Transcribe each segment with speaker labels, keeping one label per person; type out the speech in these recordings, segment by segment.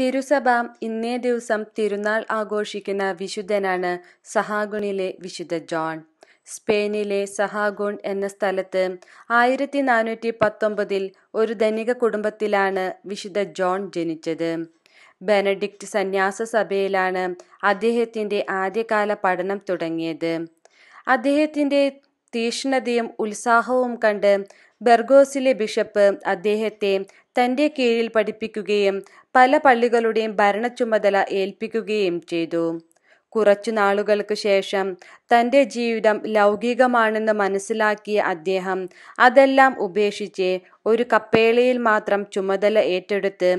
Speaker 1: തിരുസഭ ഇന്നേ ദിവസം തിരുനാൾ ആഘോഷിക്കുന്ന വിശുദ്ധനാണ് സഹാഗുണിലെ വിശുദ്ധ ജോൺ സ്പെയിനിലെ സഹാഗുൺ എന്ന സ്ഥലത്ത് ആയിരത്തി നാനൂറ്റി പത്തൊമ്പതിൽ ഒരു ധനിക കുടുംബത്തിലാണ് വിശുദ്ധ ജോൺ ജനിച്ചത് ബെനഡിക്റ്റ് സന്യാസ സഭയിലാണ് അദ്ദേഹത്തിൻ്റെ ആദ്യകാല പഠനം തുടങ്ങിയത് അദ്ദേഹത്തിൻ്റെ തീക്ഷ്ണതയും ഉത്സാഹവും കണ്ട് ബെർഗോസിലെ ബിഷപ്പ് അദ്ദേഹത്തെ തന്റെ കീഴിൽ പഠിപ്പിക്കുകയും പല പള്ളികളുടെയും ഭരണച്ചുമതല ഏൽപ്പിക്കുകയും ചെയ്തു കുറച്ചു നാളുകൾക്ക് ശേഷം തന്റെ ജീവിതം ലൗകികമാണെന്ന് മനസ്സിലാക്കിയ അദ്ദേഹം അതെല്ലാം ഉപേക്ഷിച്ച് ഒരു കപ്പേളയിൽ മാത്രം ചുമതല ഏറ്റെടുത്ത്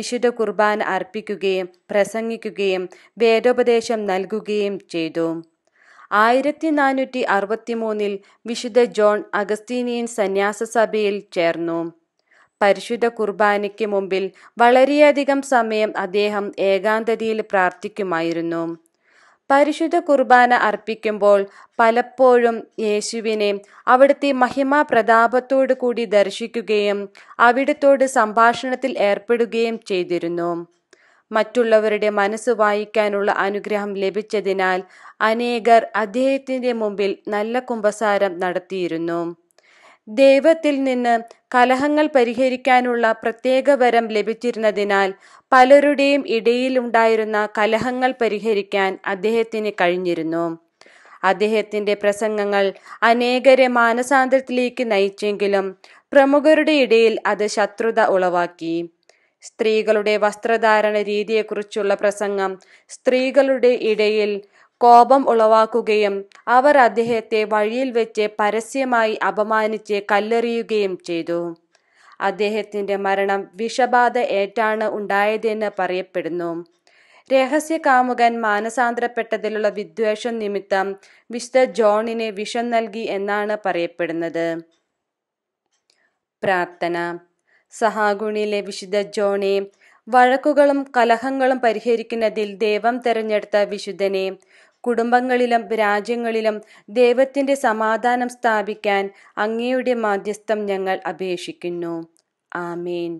Speaker 1: വിശുദ്ധ കുർബാന അർപ്പിക്കുകയും പ്രസംഗിക്കുകയും വേദോപദേശം നൽകുകയും ചെയ്തു ആയിരത്തി നാനൂറ്റി അറുപത്തിമൂന്നിൽ വിശുദ്ധ ജോൺ അഗസ്തീനിയൻ സന്യാസ സഭയിൽ ചേർന്നു പരിശുദ്ധ കുർബാനയ്ക്ക് മുമ്പിൽ വളരെയധികം സമയം അദ്ദേഹം ഏകാന്തതയിൽ പ്രാർത്ഥിക്കുമായിരുന്നു പരിശുദ്ധ കുർബാന അർപ്പിക്കുമ്പോൾ പലപ്പോഴും യേശുവിനെ അവിടുത്തെ മഹിമാ പ്രതാപത്തോടു കൂടി ദർശിക്കുകയും അവിടത്തോട് സംഭാഷണത്തിൽ ഏർപ്പെടുകയും ചെയ്തിരുന്നു മറ്റുള്ളവരുടെ മനസ്സ് വായിക്കാനുള്ള അനുഗ്രഹം ലഭിച്ചതിനാൽ അനേകർ അദ്ദേഹത്തിന്റെ മുമ്പിൽ നല്ല കുമ്പസാരം നടത്തിയിരുന്നു ദൈവത്തിൽ നിന്ന് കലഹങ്ങൾ പരിഹരിക്കാനുള്ള പ്രത്യേക വരം ലഭിച്ചിരുന്നതിനാൽ പലരുടെയും ഇടയിലുണ്ടായിരുന്ന കലഹങ്ങൾ പരിഹരിക്കാൻ അദ്ദേഹത്തിന് കഴിഞ്ഞിരുന്നു അദ്ദേഹത്തിന്റെ പ്രസംഗങ്ങൾ അനേകരെ മാനസാന്തരത്തിലേക്ക് നയിച്ചെങ്കിലും പ്രമുഖരുടെ ഇടയിൽ അത് ശത്രുത ഉളവാക്കി സ്ത്രീകളുടെ വസ്ത്രധാരണ രീതിയെക്കുറിച്ചുള്ള പ്രസംഗം സ്ത്രീകളുടെ ഇടയിൽ കോപം ഉളവാക്കുകയും അവർ അദ്ദേഹത്തെ വഴിയിൽ വെച്ച് പരസ്യമായി അപമാനിച്ച് കല്ലെറിയുകയും ചെയ്തു അദ്ദേഹത്തിന്റെ മരണം വിഷബാധ ഏറ്റാണ് ഉണ്ടായതെന്ന് പറയപ്പെടുന്നു രഹസ്യകാമുകൻ മാനസാന്തരപ്പെട്ടതിലുള്ള വിദ്വേഷം നിമിത്തം വിശുദ്ധ ജോണിന് വിഷം നൽകി എന്നാണ് പറയപ്പെടുന്നത് പ്രാർത്ഥന സഹാഗുണിയിലെ വിശുദ്ധ ജോണി വഴക്കുകളും കലഹങ്ങളും പരിഹരിക്കുന്നതിൽ ദൈവം തെരഞ്ഞെടുത്ത വിശുദ്ധനെ കുടുംബങ്ങളിലും രാജ്യങ്ങളിലും ദൈവത്തിൻ്റെ സമാധാനം സ്ഥാപിക്കാൻ അങ്ങയുടെ മാധ്യസ്ഥം ഞങ്ങൾ അപേക്ഷിക്കുന്നു ആമേൻ